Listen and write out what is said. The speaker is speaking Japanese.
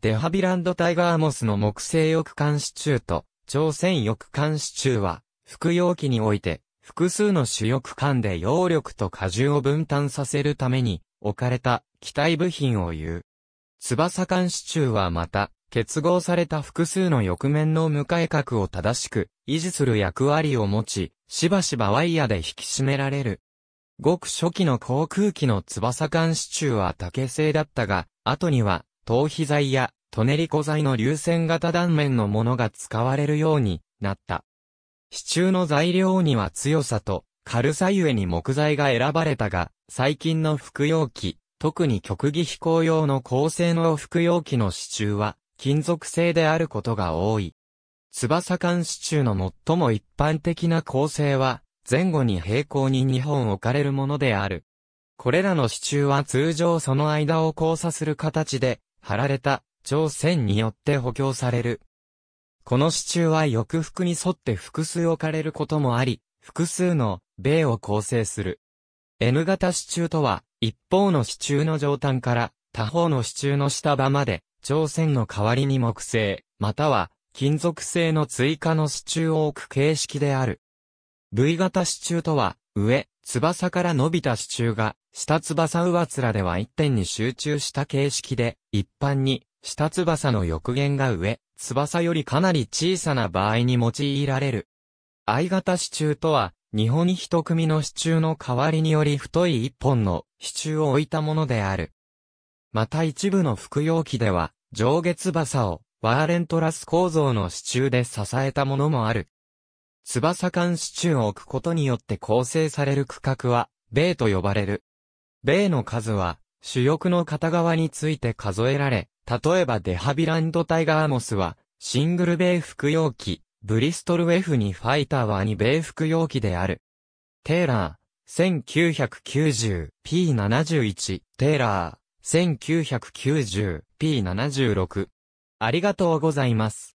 デハビランドタイガーモスの木製翼管支柱と、朝鮮翼管支柱は、服用機において、複数の主翼管で揚力と荷重を分担させるために、置かれた機体部品を言う。翼管支柱はまた、結合された複数の翼面の向かい角を正しく維持する役割を持ち、しばしばワイヤで引き締められる。ごく初期の航空機の翼管支柱は竹製だったが、後には頭皮剤やトネリコ剤の流線型断面のものが使われるようになった。支柱の材料には強さと軽さゆえに木材が選ばれたが、最近の服用機、特に極技飛行用の高性能服用機の支柱は、金属製であることが多い。翼間支柱の最も一般的な構成は、前後に平行に2本置かれるものである。これらの支柱は通常その間を交差する形で、貼られた、朝線によって補強される。この支柱は翼服に沿って複数置かれることもあり、複数の米を構成する。N 型支柱とは、一方の支柱の上端から他方の支柱の下場まで、朝鮮の代わりに木製、または金属製の追加の支柱を置く形式である。V 型支柱とは、上、翼から伸びた支柱が、下翼上面では一点に集中した形式で、一般に、下翼の翼源が上、翼よりかなり小さな場合に用いられる。相型支柱とは、日本一組の支柱の代わりにより太い一本の支柱を置いたものである。また一部の服用機では、上下翼をワーレントラス構造の支柱で支えたものもある。翼間支柱を置くことによって構成される区画は、米と呼ばれる。米の数は、主翼の片側について数えられ、例えばデハビランドタイガーモスは、シングル米服用機、ブリストル F2 ファイターは2米服用機である。テーラー、1990P71、テーラー、1990P76。ありがとうございます。